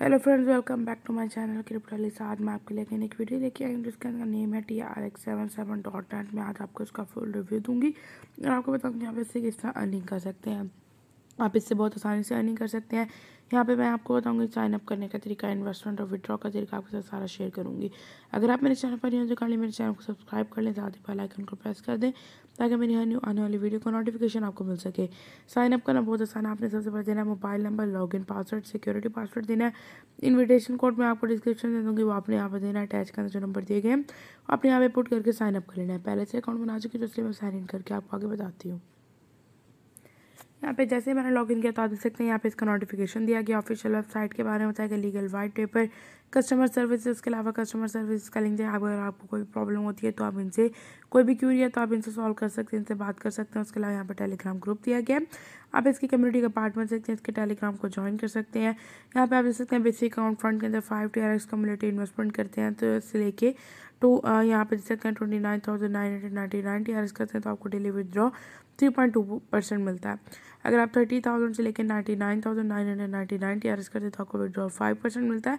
hello friends welcome back to my channel क्रिप्टोलिस आज मैं आपके लेकिन एक वीडियो लेके आई हूँ जिसका नेम है T R X seven seven dot net मैं आज आपको इसका फुल रिव्यू दूंगी और आपको बताऊँगी यहाँ पे इससे किस तरह अर्निंग कर सकते हैं आप इससे बहुत आसानी से अर्निंग कर सकते हैं यहाँ पे मैं आपको बताऊँगी साइनअप करने का तरीका इन्वेस्टमेंट और विड्रॉ का तरीका आपके साथ सारा शेयर करूँगी अगर आप मेरे चैनल पर नहीं हो तो काली मेरे चैनल को सब्सक्राइब कर लें साथ ही बेल आइकन को प्रेस कर दें ताकि मेरी हर न्यू आने वाली वीडियो का नोटिफिकेशन आपको मिल सके साइनअप करना बहुत आसान है आपने सबसे पहले देना mobile number log in password security password देना है इन्विटेशन कोड मैं आपको डिस्क्रिप्शन दे दूँगी वो आपने यहाँ पर देना अटैच करना जो नंबर दिए गए हैं आपने यहाँ पर पुट करके साइनअप कर लेना है पहले से अकाउंट बना चुकी तो इसलिए मैं साइन इन करके आपको आगे बताती हूँ यहाँ पे जैसे मैंने लॉगिन किया तो आप देख सकते हैं यहाँ पे इसका नोटिफिकेशन दिया गया ऑफिशियल वेबसाइट के बारे में बताया गया legal white paper customer service इसके अलावा कस्टमर सर्विस का लिंक है अगर आपको कोई प्रॉब्लम होती है तो आप इनसे कोई भी क्यूरी है तो आप इनसे सॉल्व कर सकते हैं इनसे बात कर सकते हैं उसके अलावा यहाँ पर टेलीग्राम ग्रुप दिया गया है आप इसकी कम्युनिटी का पार्ट बन सकते हैं इसके टेलीग्राम को ज्वाइन कर सकते हैं यहाँ पे आप देख सकते हैं बेसिक अकाउंट फंड के अंदर five T R X community investment करते हैं तो इससे लेके टू यहाँ पे देख सकते हैं twenty nine thousand nine hundred ninety nine T R X करते हैं तो आपको daily withdraw three point two percent मिलता है अगर आप थर्टी थाउजेंड से लेकर ninety nine thousand nine hundred ninety nine T R S करते तो आपको विड्रॉल फाइव परसेंट मिलता है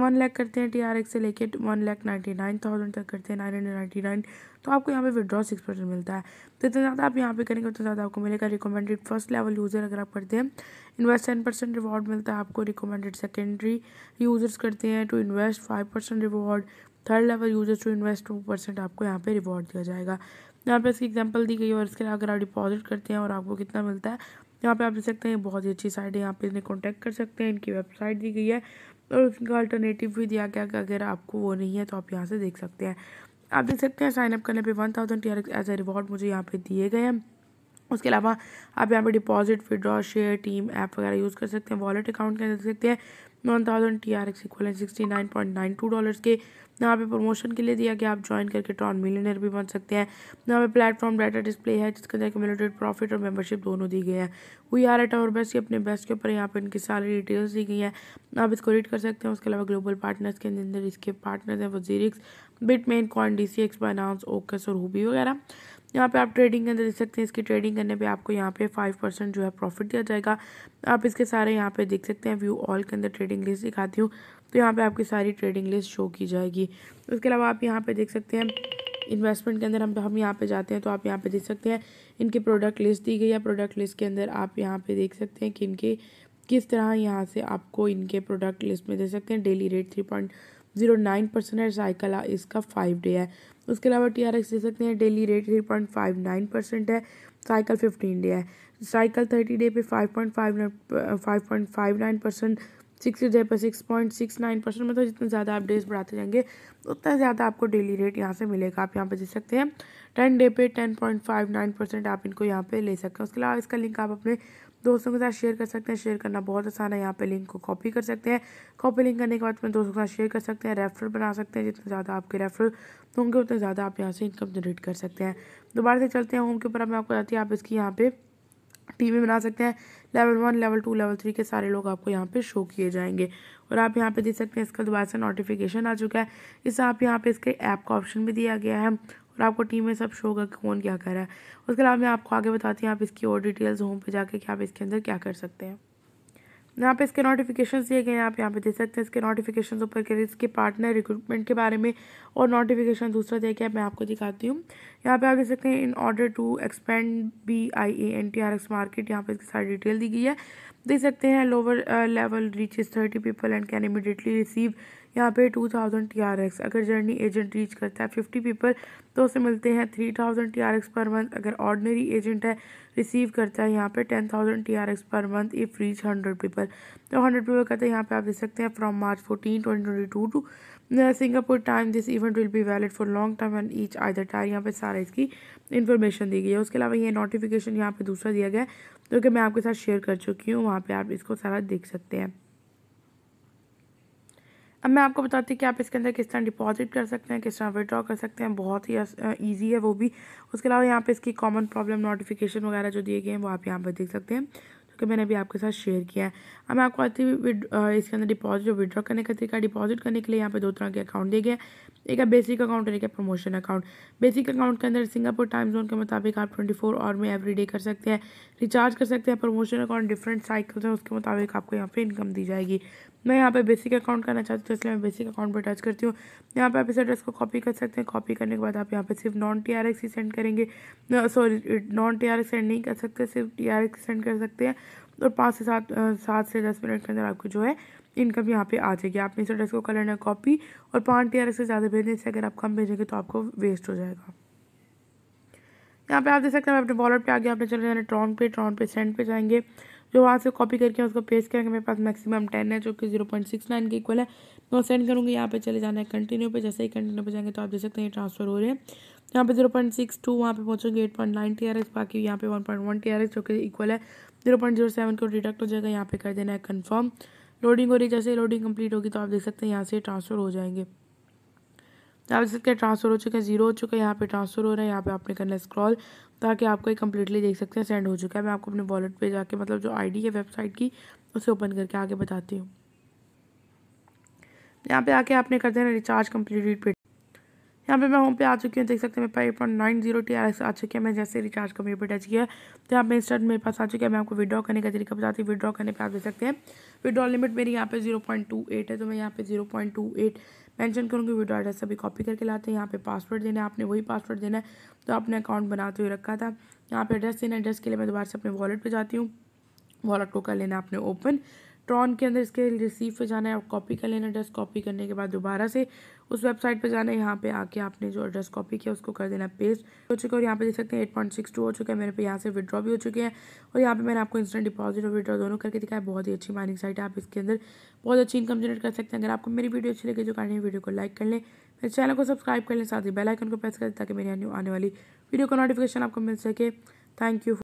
वन लाख करते हैं टी आर एक्स से लेकर one lakh ninety nine thousand तक करते हैं नाइन हंड्रेड नाइन्टी नाइन तो आपको यहाँ पे विड्रॉ सिक्स परसेंट मिलता है तो इतना ज़्यादा आप यहाँ पे करेंगे उतना ज़्यादा आपको मिलेगा रिकमेंडेड फर्स्ट लेवल यूज़र अगर आप करते हैं इन्वेस्ट टेन परसेंट रिवॉर्ड मिलता है आपको रिकमेंडेड सेकेंडरी यूज़र्स करते हैं to invest five percent reward third level users to invest two percent आपको यहाँ पे रिवॉर्ड दिया जाएगा यहाँ पे इसकी एग्जाम्पल दी गई है और इसके अगर आप डिपॉजिट करते हैं और आपको कितना मिलता है यहाँ पे आप देख सकते हैं बहुत ही अच्छी साइट है यहाँ पे इन्हें कॉन्टैक्ट कर सकते हैं इनकी वेबसाइट दी गई है और उनका अल्टरनेटिव भी दिया गया कि अगर आपको वो नहीं है तो आप यहाँ से देख सकते हैं आप देख सकते हैं साइनअप करने पर one thousand as a reward मुझे यहाँ पे दिए गए हैं उसके अलावा आप यहाँ पे deposit withdraw share team app वगैरह यूज़ कर सकते हैं वॉलेट अकाउंट के अंदर देख सकते हैं one thousand T R X equal है sixty nine point nine two dollars के यहाँ पे प्रमोशन के लिए दिया गया आप ज्वाइन करके टॉन मिलियनर भी बन सकते हैं यहाँ पे प्लेटफॉर्म डाटा डिस्प्ले है जिसके अंदर कम्युनिटेड प्रॉफिट और मेंबरशिप दोनों दी गई है वी आर एट और बेस्ट की अपने बेस्ट के ऊपर यहाँ पे इनकी सारी डिटेल्स दी गई हैं आप इसको रीड कर सकते हैं उसके अलावा ग्लोबल पार्टनर्स के अंदर इसके पार्टनर्स हैं WazirX Bitmain CoinDCX Binance OKEx और हुबी वगैरह यहाँ पे आप ट्रेडिंग के अंदर देख सकते हैं इसकी ट्रेडिंग करने पे आपको यहाँ पे फाइव परसेंट जो है प्रॉफिट दिया जाएगा आप इसके सारे यहाँ पे देख सकते हैं व्यू ऑल के अंदर ट्रेडिंग लिस्ट दिखाती हूँ तो यहाँ पे आपकी सारी ट्रेडिंग लिस्ट शो की जाएगी उसके अलावा आप यहाँ पे देख सकते हैं इन्वेस्टमेंट के अंदर हम हम यहाँ पे जाते हैं तो आप यहाँ पे देख सकते हैं इनकी प्रोडक्ट लिस्ट दी गई है प्रोडक्ट लिस्ट के अंदर आप यहाँ पे देख सकते हैं कि इनके किस तरह यहाँ से आपको इनके प्रोडक्ट लिस्ट में दे सकते हैं daily rate three point zero nine percent है साइकिल इसका फाइव डे है उसके अलावा टी आर एक्स दे सकते हैं daily rate three point five nine percent है साइकिल फिफ्टीन डे है साइकिल थर्टी डे पे five point five five point five nine percent six day पर six point six nine percent मतलब जितना ज़्यादा आप डेज बढ़ाते जाएंगे उतना ज़्यादा आपको डेली रेट यहाँ से मिलेगा आप यहाँ पर दे सकते हैं टेन डे पे ten point five nine percent आप इनको यहाँ पे ले सकते हैं उसके अलावा इसका लिंक आप अपने दोस्तों के साथ शेयर कर सकते हैं शेयर करना बहुत आसान है यहाँ पे लिंक को कॉपी कर सकते हैं कॉपी लिंक करने के बाद अपने दोस्तों के साथ शेयर कर सकते हैं रेफरल बना सकते हैं जितने ज़्यादा आपके रेफरल होंगे उतने ज़्यादा आप यहाँ से इनकम जनरेट कर सकते हैं दोबारा से चलते हैं होम के ऊपर मैं आपको बताती हूँ आप इसकी यहाँ पे वी बना सकते हैं level one level two level three के सारे लोग आपको यहाँ पे शो किए जाएंगे और आप यहाँ पे देख सकते हैं इसका दोबारा से नोटिफिकेशन आ चुका है इससे आप यहाँ पे इसके ऐप का ऑप्शन भी दिया गया है और आपको टीम में सब शो होगा कि कौन क्या कर रहा है उसके अलावा मैं आपको आगे बताती हूँ आप इसकी और डिटेल्स होम पे जाके कि आप इसके अंदर क्या कर सकते हैं यहाँ पे इसके नोटिफिकेशन दिए गए हैं आप यहाँ पे दे सकते हैं इसके नोटिफिकेशन ऊपर के इसके पार्टनर रिक्रूटमेंट के बारे में और नोटिफिकेशन दूसरा दिया गया मैं आपको दिखाती हूँ यहाँ पे आप देख सकते हैं in order to expand B I A N T R X market यहाँ पे इसकी सारी डिटेल दी गई है देख सकते हैं lower level reaches thirty people and can immediately receive यहाँ पे two thousand T R X अगर जर्नी एजेंट रीच करता है फिफ्टी पीपल तो उसे मिलते हैं three thousand T R X per month अगर ऑर्डनरी एजेंट है रिसीव करता है यहाँ पे ten thousand T R X per month if reach hundred people तो हंड्रेड पीपल कहते हैं यहाँ पे आप देख सकते हैं from March fourteen twenty twenty two to Singapore time this event will be valid for long time and each either time यहाँ पे सारा इसकी इन्फॉर्मेशन दी गई है उसके अलावा ये नोटिफिकेशन यहाँ पे दूसरा दिया गया है जो कि मैं आपके साथ शेयर कर चुकी हूँ वहाँ पे आप इसको सारा देख सकते हैं अब मैं आपको बताती हूँ कि आप इसके अंदर किस तरह डिपॉजिट कर सकते हैं किस तरह विड्रॉ कर सकते हैं बहुत ही ईजी है वो भी उसके अलावा यहाँ पे इसकी कॉमन प्रॉब्लम नोटिफिकेशन वगैरह जो दिए गए हैं वो आप यहाँ पर देख सकते हैं जो कि मैंने अभी आपके साथ शेयर किया है अब मैं आपको आती हूँ इसके अंदर डिपॉजिट और विड्रॉ करने का तरीका डिपॉजिट करने के लिए यहाँ पे दो तरह के अकाउंट दिए गए एक है बेसिक अकाउंट और एक है प्रमोशन अकाउंट बेसिक अकाउंट के अंदर सिंगापुर टाइम जोन के मुताबिक आप ट्वेंटी फोर आवर में एवरी डे कर सकते हैं रिचार्ज कर सकते हैं प्रमोशन अकाउंट डिफरेंट साइकिल्स हैं उसके मुताबिक आपको यहाँ पे इनकम दी जाएगी मैं यहाँ पे बेसिक अकाउंट करना चाहती हूँ तो इसलिए मैं बेसिक अकाउंट पर टच करती हूँ यहाँ पे आप इस एड्रेस को कॉपी कर सकते हैं कॉपी करने के बाद आप यहाँ पे सिर्फ नॉन टी आर एक्स ही सेंड करेंगे sorry non T R X send नहीं कर सकते सिर्फ टी आर एक्स सेंड कर सकते हैं और पाँच से सात सात से दस मिनट के अंदर आपको जो है इनकम यहाँ पे आ जाएगी आपने इस एड्रेस को कर लेना कॉपी और पाँच टी आर एक्स से ज़्यादा भेजने से अगर आप कम भेजेंगे तो आपको वेस्ट हो जाएगा यहाँ पे आप देख सकते हैं अपने वॉलेट पे आगे आपने चले जाने ट्रॉन पे ट्रॉन पे सेंड पे जाएंगे जो वहाँ से कॉपी करके उसको पेस्ट करेंगे मेरे पास मैक्सिमम टेन है जो कि जीरो पॉइंट सिक्स नाइन के इक्वल है मैं सेंड करूँगी यहाँ पे चले जाना है कंटिन्यू पे जैसे ही कंटिन्यू पे जाएंगे तो आप देख सकते हैं ये ट्रांसफर हो रहे हैं यहाँ पे जीरो पॉइंट सिक्स टू वहाँ पे पहुँचेंगे eight point nine T R S बाकी यहाँ पे one point one T R S जो कि इक्वल है जीरो पॉइंट जीरो सेवन को डिडक्ट हो जाएगा यहाँ पे कर देना है कन्फर्म लोडिंग हो रही है जैसे लोडिंग कंप्लीट होगी तो आप देख सकते हैं यहाँ से ट्रांसफर हो जाएंगे तो आप देख सकते हैं ट्रांसफ़र हो चुके हैं जीरो हो चुका है यहाँ पे ट्रांसफ़र हो रहा है यहाँ पे आपने करना है स्क्रॉल ताकि आपको ये कम्प्लीटली देख सकते हैं सेंड हो चुका है मैं आपको अपने वॉलेट पे जाके मतलब जो आईडी है वेबसाइट की उसे ओपन करके आगे बताती हूँ यहाँ पे आके आपने कर देना रिचार्ज कम्प्लीट यहाँ पे मैं होम पे आ चुकी हूँ देख सकते हैं मैं five point nine zero T R आ चुकी है मैं जैसे रिचार्ज का मेरे पे टच किया है तो यहाँ पे इंस्टेंट मेरे पास आ चुके है मैं आपको विड्रॉ करने का तरीका बताती हूँ विड्रॉ करने पे आप देख सकते हैं विड्रॉ लिमिट मेरी यहाँ पे जीरो पॉइंट टू एट है तो मैं यहाँ पे zero point two eight mention करूँगी विड्रॉ एड्रेस अभी कॉपी करके लाते हैं यहाँ पे पासवर्ड देना है आपने वही पासवर्ड देना है तो आपने अकाउंट बनाते हुए रखा था यहाँ पे एड्रेस देना एड्रेस के लिए मैं दोबारा से अपने वॉलेट पर जाती हूँ वॉलेट को कर लेना आपने ओपन ट्रॉन के अंदर इसके रिसीव पे जाना है आप कॉपी कर लेना एड्रेस कॉपी करने के बाद दोबारा से उस वेबसाइट पे जाना है यहाँ पे आके आपने जो एड्रेस कॉपी किया उसको कर देना पेस्ट हो चुका है और यहाँ पे देख सकते हैं 8.62 हो चुका है मेरे पे यहाँ से विड्रॉ भी हो चुके हैं और यहाँ पे मैंने आपको इंस्टेंट डिपॉजिट और विड्रॉ दोनों करके दिखाया बहुत ही अच्छी माइनिंग साइट है आप इसके अंदर बहुत अच्छी इनकम जनरेट कर सकते हैं अगर आपको मेरी वीडियो अच्छी लगी जो कारण वीडियो को लाइक कर लें मेरे चैनल को सब्सक्राइब कर लें साथ ही बेलाइकन को प्रेस करें ताकि मेरी आने वाली वीडियो का नोटिफिकेशन आपको मिल सके थैंक यू